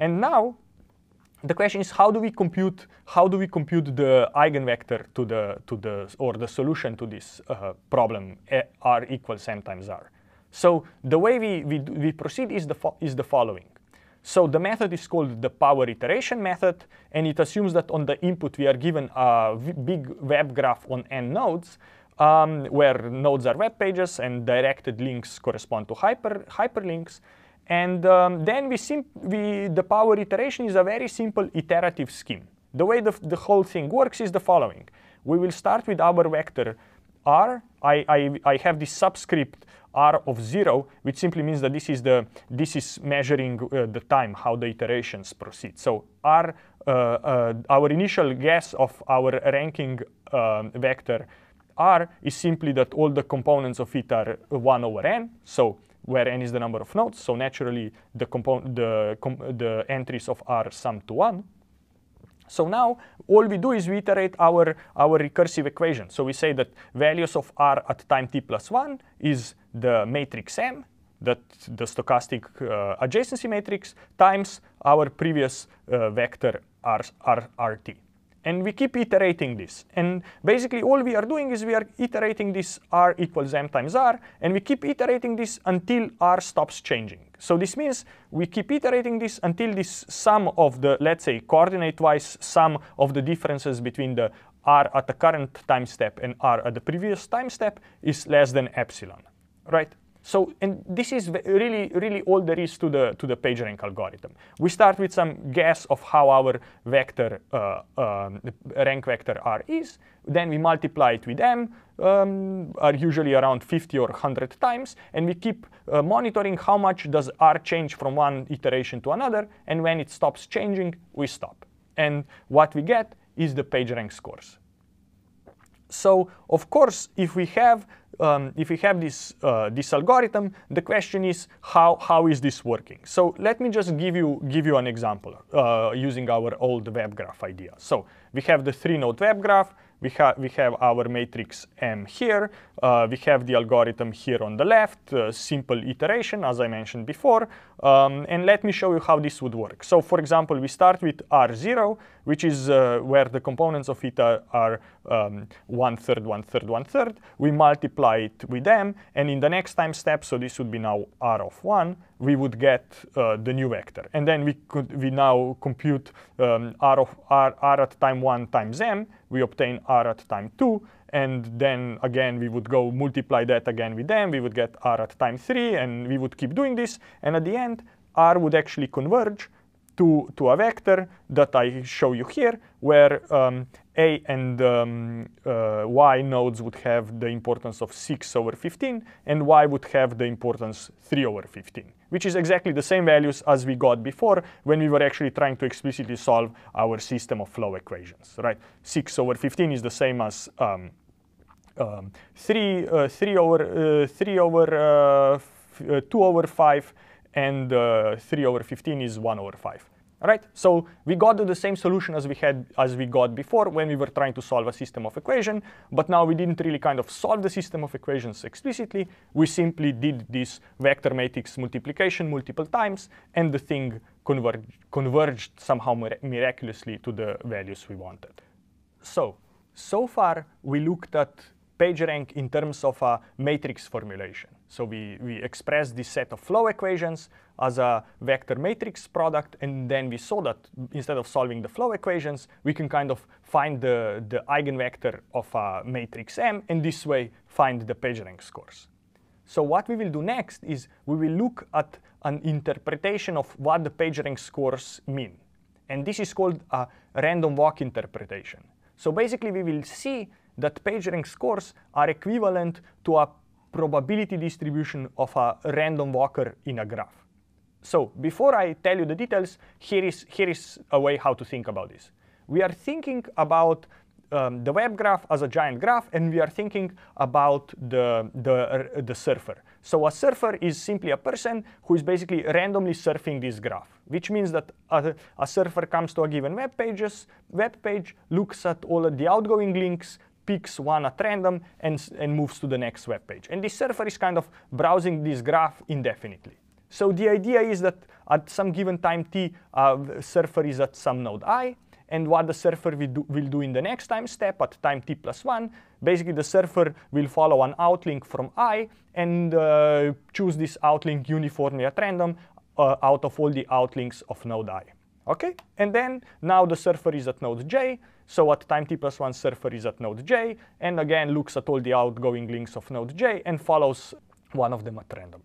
And now the question is how do we compute how do we compute the eigenvector to the to the or the solution to this uh, problem r equals m times r. So the way we we, we proceed is the is the following. So the method is called the power iteration method, and it assumes that on the input we are given a big web graph on n nodes, um, where nodes are web pages and directed links correspond to hyper hyperlinks. And um, then we, we, the power iteration is a very simple iterative scheme. The way the, the whole thing works is the following. We will start with our vector r. I, I, I have this subscript r of 0, which simply means that this is, the, this is measuring uh, the time, how the iterations proceed. So r, uh, uh, our initial guess of our ranking um, vector r is simply that all the components of it are 1 over n. So where n is the number of nodes. So naturally, the, the, the entries of R sum to 1. So now all we do is we iterate our, our recursive equation. So we say that values of r at time t plus 1 is the matrix M, that the stochastic uh, adjacency matrix, times our previous uh, vector r, r, rt. And we keep iterating this. And basically all we are doing is we are iterating this r equals m times r, and we keep iterating this until r stops changing. So this means we keep iterating this until this sum of the, let's say, coordinate-wise sum of the differences between the r at the current time step and r at the previous time step is less than epsilon, right? So, and this is really, really all there is to the, to the PageRank algorithm. We start with some guess of how our vector, uh, um, rank vector R is, then we multiply it with M, um, are usually around 50 or 100 times, and we keep uh, monitoring how much does R change from one iteration to another, and when it stops changing, we stop. And what we get is the PageRank scores. So of course, if we have um, if we have this uh, this algorithm, the question is how how is this working? So let me just give you give you an example uh, using our old web graph idea. So we have the three node web graph. We have we have our matrix M here. Uh, we have the algorithm here on the left, uh, simple iteration as I mentioned before. Um, and let me show you how this would work. So for example, we start with R0 which is uh, where the components of it are, are um, one third, one third, one third. We multiply it with m, and in the next time step, so this would be now r of 1, we would get uh, the new vector. And then we, could, we now compute um, r, of, r, r at time 1 times m, we obtain r at time 2, and then again we would go multiply that again with m, we would get r at time 3, and we would keep doing this, and at the end, r would actually converge to, to a vector that I show you here, where um, a and um, uh, y nodes would have the importance of 6 over 15, and y would have the importance 3 over 15, which is exactly the same values as we got before when we were actually trying to explicitly solve our system of flow equations, right? 6 over 15 is the same as um, um, 3, uh, 3 over, uh, 3 over uh, uh, 2 over 5, and uh, 3 over 15 is 1 over 5. All right, so we got the same solution as we had as we got before when we were trying to solve a system of equation, but now we didn't really kind of solve the system of equations explicitly. We simply did this vector matrix multiplication multiple times, and the thing converged somehow miraculously to the values we wanted. So, so far we looked at PageRank in terms of a matrix formulation. So we, we express this set of flow equations as a vector matrix product, and then we saw that instead of solving the flow equations, we can kind of find the, the eigenvector of a matrix M, and this way find the PageRank scores. So what we will do next is we will look at an interpretation of what the PageRank scores mean. And this is called a random walk interpretation. So basically we will see that PageRank scores are equivalent to a probability distribution of a random walker in a graph. So before I tell you the details, here is, here is a way how to think about this. We are thinking about um, the web graph as a giant graph, and we are thinking about the, the, uh, the surfer. So a surfer is simply a person who is basically randomly surfing this graph, which means that a, a surfer comes to a given web, pages, web page, looks at all the outgoing links, picks one at random and, and moves to the next web page. And this surfer is kind of browsing this graph indefinitely. So the idea is that at some given time t, uh, surfer is at some node i, and what the surfer will do, will do, in the next time step at time t plus 1, basically the surfer will follow an outlink from i and uh, choose this outlink uniformly at random uh, out of all the outlinks of node i. Okay, and then now the surfer is at node j, so at time t plus 1 surfer is at node j, and again looks at all the outgoing links of node j and follows one of them at random.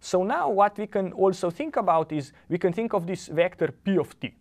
So now what we can also think about is we can think of this vector p of t.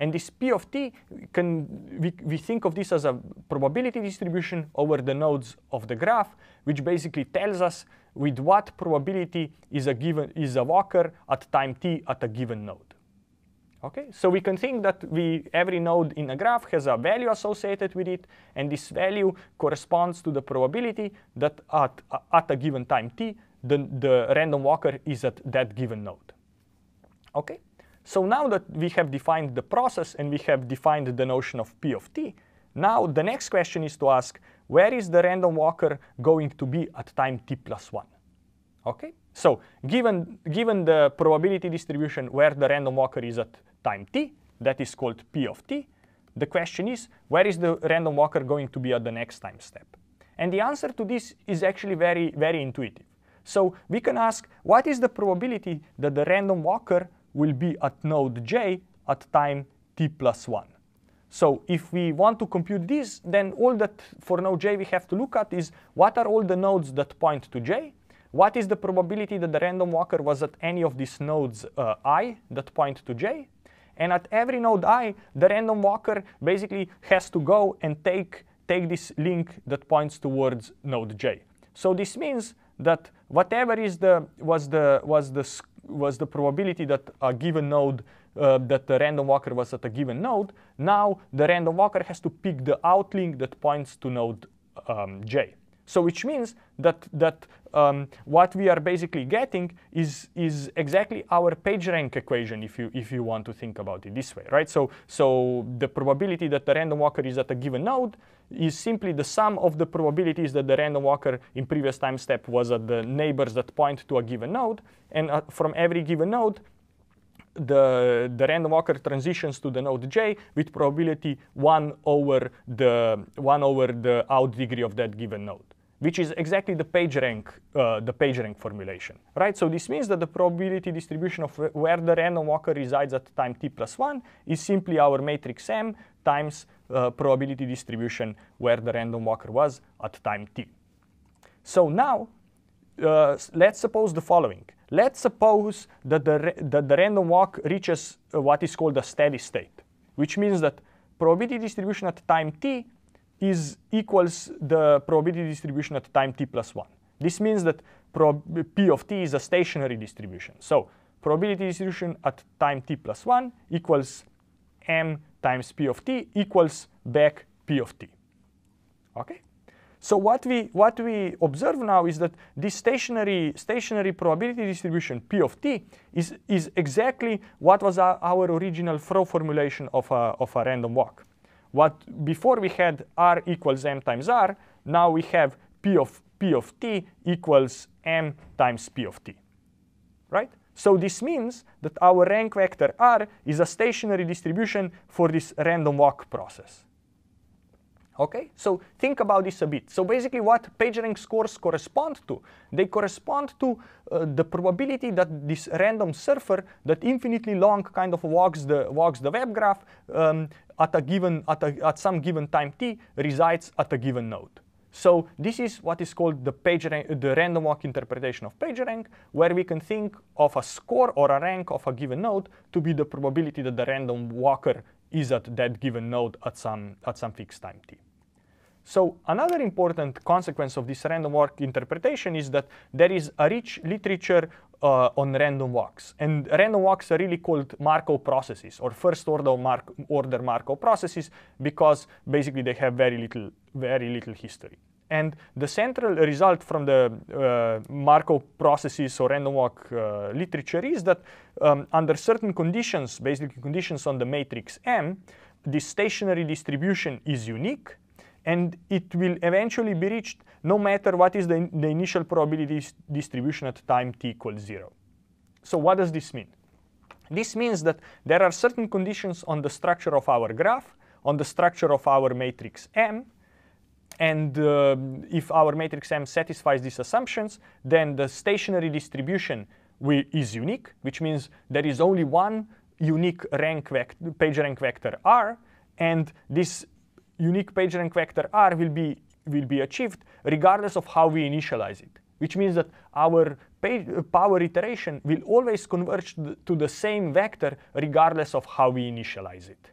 And this p of t, can, we, we think of this as a probability distribution over the nodes of the graph, which basically tells us with what probability is a, given, is a walker at time t at a given node. Okay, so we can think that we, every node in a graph has a value associated with it, and this value corresponds to the probability that at, at a given time t, the, the random walker is at that given node. Okay, so now that we have defined the process and we have defined the notion of p of t, now the next question is to ask, where is the random walker going to be at time t plus 1? Okay, so given, given the probability distribution where the random walker is at time t. That is called p of t. The question is, where is the random walker going to be at the next time step? And the answer to this is actually very, very intuitive. So we can ask, what is the probability that the random walker will be at node j at time t plus 1? So if we want to compute this, then all that for node j we have to look at is what are all the nodes that point to j? What is the probability that the random walker was at any of these nodes uh, i that point to j? And at every node i, the random walker basically has to go and take, take this link that points towards node j. So this means that whatever is the, was, the, was, the, was the probability that a given node, uh, that the random walker was at a given node, now the random walker has to pick the outlink that points to node um, j. So which means that, that um, what we are basically getting is, is exactly our PageRank equation if you, if you want to think about it this way, right? So, so the probability that the random walker is at a given node is simply the sum of the probabilities that the random walker in previous time step was at the neighbors that point to a given node. And uh, from every given node, the, the random walker transitions to the node j with probability 1 over the, 1 over the out degree of that given node which is exactly the PageRank, uh, the PageRank formulation, right? So this means that the probability distribution of where the random walker resides at time t plus 1 is simply our matrix M times uh, probability distribution where the random walker was at time t. So now, uh, let's suppose the following. Let's suppose that the, that the random walk reaches uh, what is called a steady state, which means that probability distribution at time t is equals the probability distribution at time t plus 1. This means that p of t is a stationary distribution. So probability distribution at time t plus 1 equals m times p of t equals back p of t. Okay? So what we, what we observe now is that this stationary, stationary probability distribution P of t is, is exactly what was our, our original throw formulation of a, of a random walk. What before we had r equals m times r, now we have p of p of t equals m times p of t, right? So this means that our rank vector r is a stationary distribution for this random walk process. Okay, so think about this a bit. So basically what PageRank scores correspond to? They correspond to uh, the probability that this random surfer that infinitely long kind of walks the, walks the web graph um, at, a given, at, a, at some given time t resides at a given node. So this is what is called the, PageRank, the random walk interpretation of PageRank, where we can think of a score or a rank of a given node to be the probability that the random walker is at that given node at some, at some fixed time t. So another important consequence of this random walk interpretation is that there is a rich literature uh, on random walks. And random walks are really called Markov processes or first order, Mark order Markov processes because basically they have very little, very little history. And the central result from the uh, Markov processes or random walk uh, literature is that um, under certain conditions, basically conditions on the matrix M, this stationary distribution is unique and it will eventually be reached no matter what is the, the initial probability distribution at time t equals 0. So what does this mean? This means that there are certain conditions on the structure of our graph, on the structure of our matrix M, and uh, if our matrix M satisfies these assumptions, then the stationary distribution is unique, which means there is only one unique rank page rank vector R, and this unique PageRank vector r will be, will be achieved regardless of how we initialize it, which means that our page, uh, power iteration will always converge to the same vector regardless of how we initialize it.